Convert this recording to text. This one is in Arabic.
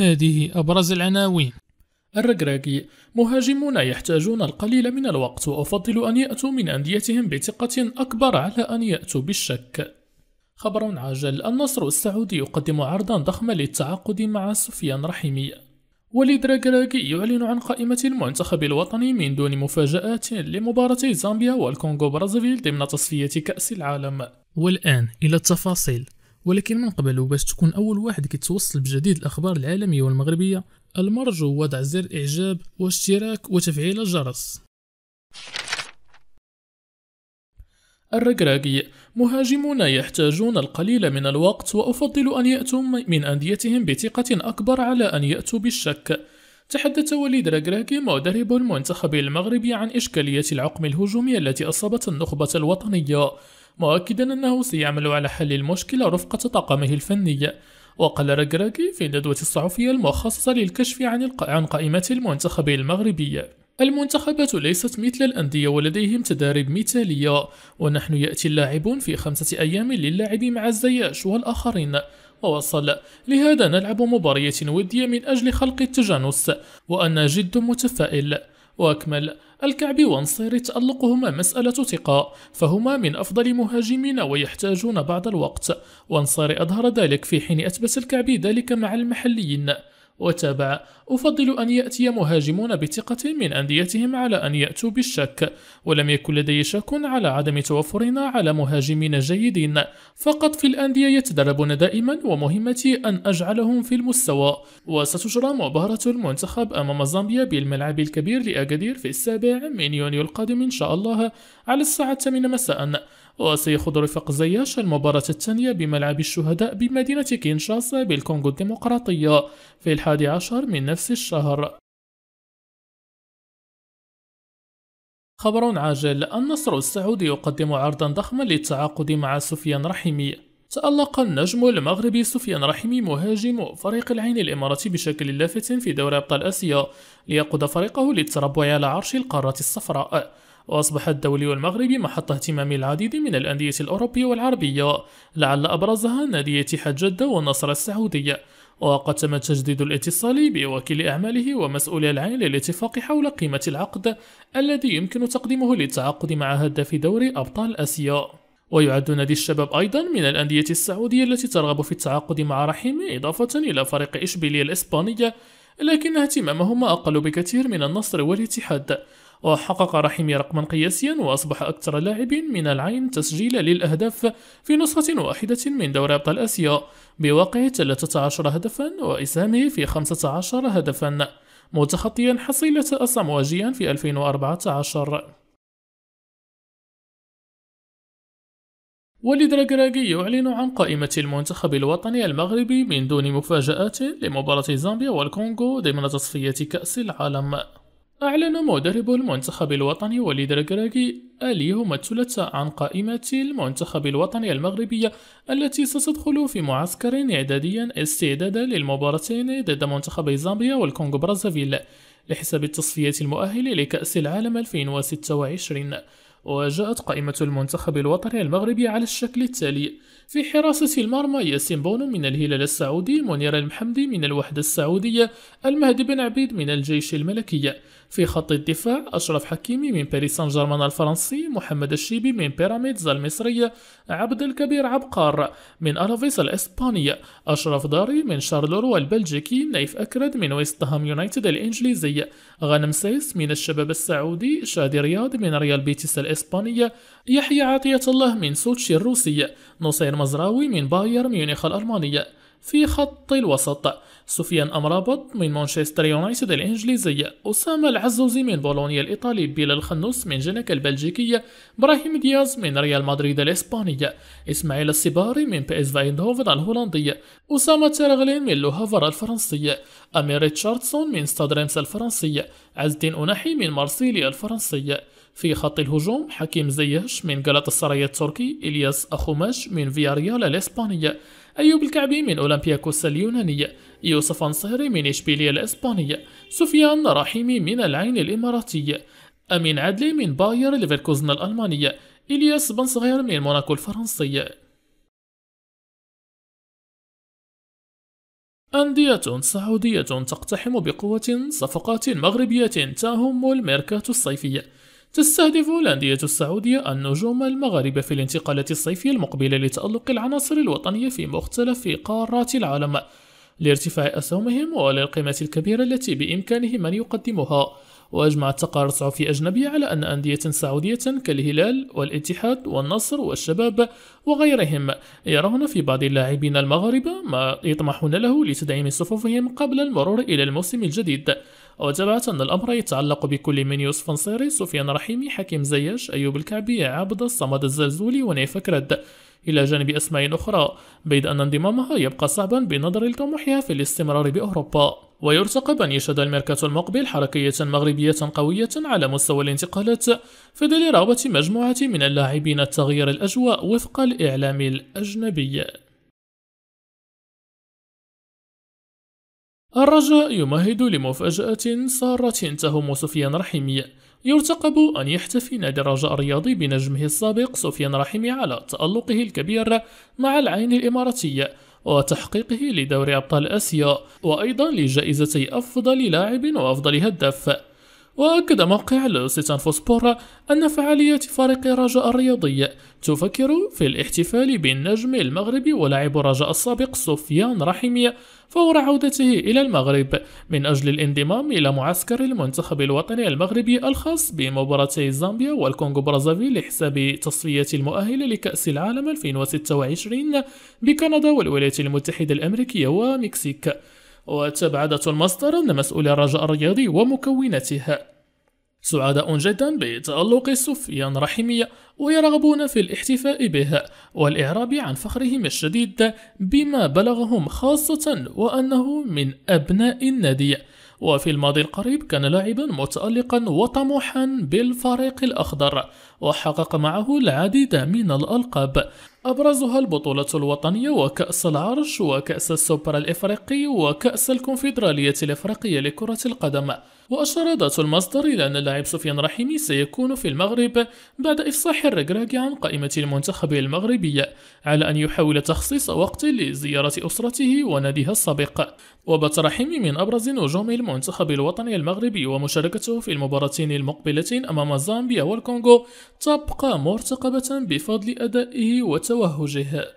هذه أبرز العناوين الرجراجي مهاجمون يحتاجون القليل من الوقت وأفضل أن يأتوا من أنديتهم بثقة أكبر على أن يأتوا بالشك خبر عاجل النصر السعودي يقدم عرضا ضخما للتعاقد مع سفيان رحيمي وليد رجراجي يعلن عن قائمة المنتخب الوطني من دون مفاجآت لمباراة زامبيا والكونغو برازيل ضمن تصفية كأس العالم والآن إلى التفاصيل ولكن من قبل وباش تكون أول واحد كيتوصل بجديد الأخبار العالمية والمغربية المرجو وضع زر اعجاب واشتراك وتفعيل الجرس الركراكي مهاجمون يحتاجون القليل من الوقت وأفضل أن يأتوا من أنديتهم بثقة أكبر على أن يأتوا بالشك تحدث وليد ركراكي مدرب المنتخب المغربي عن إشكالية العقم الهجومي التي أصابت النخبة الوطنية مؤكدا أنه سيعمل على حل المشكلة رفقة طاقمه الفني وقال رجراجي في ندوة الصحفية المخصصة للكشف عن عن قائمة المنتخب المغربي المنتخبات ليست مثل الأندية ولديهم تدارب مثالية ونحن يأتي اللاعبون في خمسة أيام للعب مع الزياش والآخرين ووصل لهذا نلعب مباريات ودية من أجل خلق التجانس وأنا جد متفائل وأكمل الكعبي وانصيري تألقهما مسألة ثقة فهما من أفضل مهاجمين ويحتاجون بعض الوقت وانصيري أظهر ذلك في حين أثبت الكعبي ذلك مع المحليين وتابع أفضل أن يأتي مهاجمون بثقة من أنديتهم على أن يأتوا بالشك ولم يكن لدي شك على عدم توفرنا على مهاجمين جيدين فقط في الأندية يتدربون دائما ومهمتي أن أجعلهم في المستوى وستجرى مباراة المنتخب أمام زامبيا بالملعب الكبير لأكادير في السابع من يونيو القادم إن شاء الله على الساعة الثامنة مساء وسيخوض رفاق زياش المباراة الثانية بملعب الشهداء بمدينة كينشاسا بالكونغو الديمقراطية في الحادي عشر من نفس الشهر خبر عاجل النصر السعودي يقدم عرضا ضخما للتعاقد مع سفيان رحيمي تألق النجم المغربي سفيان رحيمي مهاجم فريق العين الإماراتي بشكل لافت في دوري أبطال آسيا ليقود فريقه للتربع على عرش القارة الصفراء وأصبح الدولي المغربي محط اهتمام العديد من الأندية الأوروبية والعربية لعل أبرزها نادي اتحاد جدة والنصر السعودي وقد تم تجديد الاتصال بوكيل أعماله ومسؤولي العين للاتفاق حول قيمة العقد الذي يمكن تقديمه للتعاقد مع هدف دوري أبطال آسيا ويعد نادي الشباب أيضا من الأندية السعودية التي ترغب في التعاقد مع رحيم إضافة إلى فريق إشبيلية الإسبانية لكن اهتمامهما أقل بكثير من النصر والاتحاد وحقق رحمي رقما قياسيا وأصبح أكثر لاعب من العين تسجيل للأهداف في نسخة واحدة من دوري أبطال آسيا بواقع 13 هدفا وإسهامه في 15 هدفا متخطيا حصيلة الصمواجيان في 2014 وليد راكراكي يعلن عن قائمة المنتخب الوطني المغربي من دون مفاجآت لمباراة زامبيا والكونغو ضمن تصفية كأس العالم أعلن مدرب المنتخب الوطني وليد ركراكي أليو ماتسولتا عن قائمة المنتخب الوطني المغربية التي ستدخل في معسكر إعدادي استعدادا للمباراتين ضد منتخبي زامبيا والكونغو برازافيل لحساب التصفية المؤهل لكأس العالم 2026 وجاءت قائمة المنتخب الوطني المغربي على الشكل التالي في حراسة المرمى ياسين بونو من الهلال السعودي منير المحمدي من الوحدة السعودية المهدي بن عبيد من الجيش الملكي في خط الدفاع أشرف حكيمي من باريس سان جيرمان الفرنسي محمد الشيبي من بيراميدز المصرية عبد الكبير عبقار من ألافيس الإسبانية أشرف داري من شارلورو البلجيكي نايف أكرد من ويست هام يونايتد الإنجليزي غنم سيس من الشباب السعودي شادي رياض من ريال بيتيس الإسبانية يحيى عطية الله من سوتشي الروسية نصير مزراوي من بايرن ميونخ الألمانية في خط الوسط سفيان أمرابط من مانشستر يونايتد الإنجليزية أسامة العزوزي من بولونيا الإيطالي بيل الخنوس من جنك البلجيكية إبراهيم دياز من ريال مدريد الإسبانية إسماعيل السباري من بيس فايندهوفن الهولندية أسامة ترغلين من لوهافر الفرنسية أمير ريتشاردسون من ستاد ريمس الفرنسية عز الدين أناحي من مارسيليا الفرنسية في خط الهجوم حكيم زيهش من جلطة السرايا التركي إلياس أخوماش من فياريال الإسبانية أيوب الكعبي من أولمبياكوس اليونانية يوسف أنصهري من إشبيلية الإسبانية سفيان رحيمي من العين الإماراتية أمين عدلي من باير ليفركوزن الألمانية إلياس بن صغير من موناكو الفرنسية أندية سعودية تقتحم بقوة صفقات مغربية تهم الميركاتو الصيفية تستهدف الأندية السعودية النجوم المغاربة في الانتقالات الصيفية المقبلة لتألق العناصر الوطنية في مختلف قارات العالم لارتفاع أسهمهم وللقيمة الكبيرة التي بإمكانهم أن يقدموها وأجمعت تقارير صحفية أجنبية على أن أندية سعودية كالهلال والاتحاد والنصر والشباب وغيرهم يرون في بعض اللاعبين المغاربة ما يطمحون له لتدعيم صفوفهم قبل المرور إلى الموسم الجديد وتابعت أن الأمر يتعلق بكل من يوسف نصيري سفيان رحيمي حكيم زياش أيوب الكعبي عبد الصمد الزلزولي ونيف كرد إلى جانب أسماء أخرى بيد أن انضمامها يبقى صعبا بالنظر لطموحها في الاستمرار بأوروبا ويرتقب أن يشهد الميركاتو المقبل حركية مغربية قوية على مستوى الانتقالات في ظل رغبة مجموعة من اللاعبين تغيير الأجواء وفق الإعلام الأجنبي الرجاء يمهد لمفاجأة سارة تهم سفيان رحيمي يرتقب أن يحتفي نادي الرجاء الرياضي بنجمه السابق سفيان رحيمي على تألقه الكبير مع العين الإماراتية وتحقيقه لدوري أبطال آسيا وأيضا لجائزتي أفضل لاعب وأفضل هدف وأكد موقع لوسيتان فوسبورا أن فعاليات فريق رجاء الرياضي تفكر في الاحتفال بالنجم المغربي ولاعب رجاء السابق سفيان رحمي فور عودته إلى المغرب من أجل الانضمام إلى معسكر المنتخب الوطني المغربي الخاص بمباراتي زامبيا والكونغو برازافيل لحساب تصفية المؤهلة لكأس العالم 2026 بكندا والولايات المتحدة الأمريكية ومكسيك المصدر أن مسؤول الرجاء الرياضي ومكوناتها سعداء جدا بتألق سفيان رحمية ويرغبون في الاحتفاء بها والإعراب عن فخرهم الشديد بما بلغهم خاصة وأنه من أبناء النادي وفي الماضي القريب كان لاعبا متألقا وطموحا بالفريق الأخضر وحقق معه العديد من الألقاب أبرزها البطولة الوطنية وكأس العرش وكأس السوبر الإفريقي وكأس الكونفدرالية الإفريقية لكرة القدم وأشار ذات المصدر إلى أن اللاعب سفيان رحيمي سيكون في المغرب بعد إفصاح الركراكي عن قائمة المنتخب المغربي على أن يحاول تخصيص وقت لزيارة أسرته وناديها السابق وبات رحيمي من أبرز نجوم المنتخب الوطني المغربي ومشاركته في المباراتين المقبلتين أمام زامبيا والكونغو تبقى مرتقبة بفضل أدائه وت توهجها